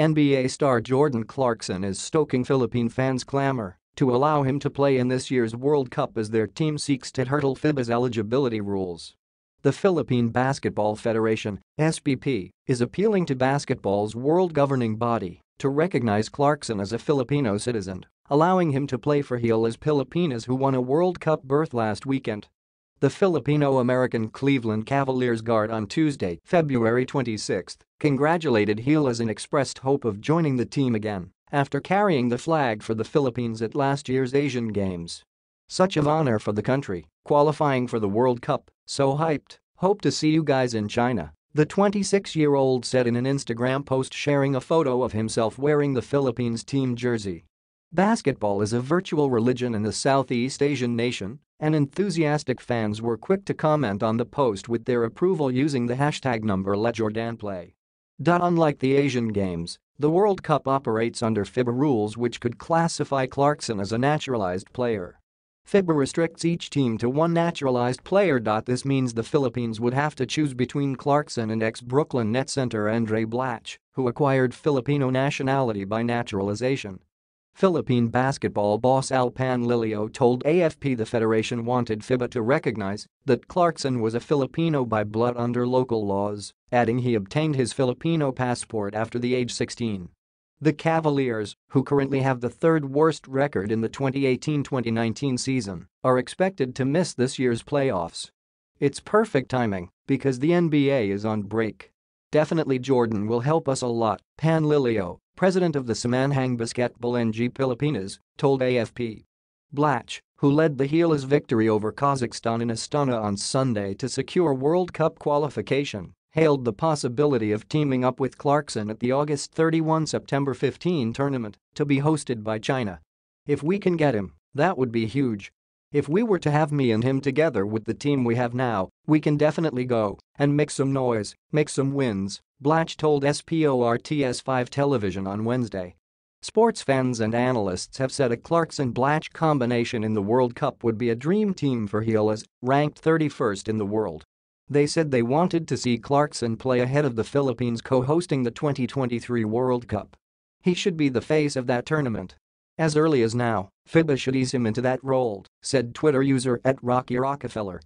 NBA star Jordan Clarkson is stoking Philippine fans' clamor to allow him to play in this year's World Cup as their team seeks to hurdle FIBA's eligibility rules. The Philippine Basketball Federation (SBP) is appealing to basketball's world governing body to recognize Clarkson as a Filipino citizen, allowing him to play for Heal as Pilipinas who won a World Cup berth last weekend. The Filipino-American Cleveland Cavaliers guard on Tuesday, February 26, congratulated Hilas and expressed hope of joining the team again after carrying the flag for the Philippines at last year's Asian Games. Such an honor for the country, qualifying for the World Cup, so hyped, hope to see you guys in China, the 26-year-old said in an Instagram post sharing a photo of himself wearing the Philippines team jersey. Basketball is a virtual religion in the Southeast Asian nation, and enthusiastic fans were quick to comment on the post with their approval using the hashtag number LetJordanPlay. Unlike the Asian Games, the World Cup operates under FIBA rules which could classify Clarkson as a naturalized player. FIBA restricts each team to one naturalized player. This means the Philippines would have to choose between Clarkson and ex-Brooklyn Nets center Andre Blatch, who acquired Filipino nationality by naturalization. Philippine basketball boss Alpan Lilio told AFP the federation wanted FIBA to recognize that Clarkson was a Filipino by blood under local laws, adding he obtained his Filipino passport after the age 16. The Cavaliers, who currently have the third worst record in the 2018-2019 season, are expected to miss this year's playoffs. It's perfect timing because the NBA is on break. Definitely Jordan will help us a lot, Pan Lilio president of the Samanhang Basketball NG Pilipinas, told AFP. Blatch, who led the Gila's victory over Kazakhstan in Astana on Sunday to secure World Cup qualification, hailed the possibility of teaming up with Clarkson at the August 31-September 15 tournament to be hosted by China. If we can get him, that would be huge. If we were to have me and him together with the team we have now, we can definitely go and make some noise, make some wins, Blatch told SPORTS5 television on Wednesday. Sports fans and analysts have said a Clarkson-Blatch combination in the World Cup would be a dream team for Gilas, ranked 31st in the world. They said they wanted to see Clarkson play ahead of the Philippines co-hosting the 2023 World Cup. He should be the face of that tournament. As early as now, FIBA should ease him into that role, said Twitter user at Rocky Rockefeller.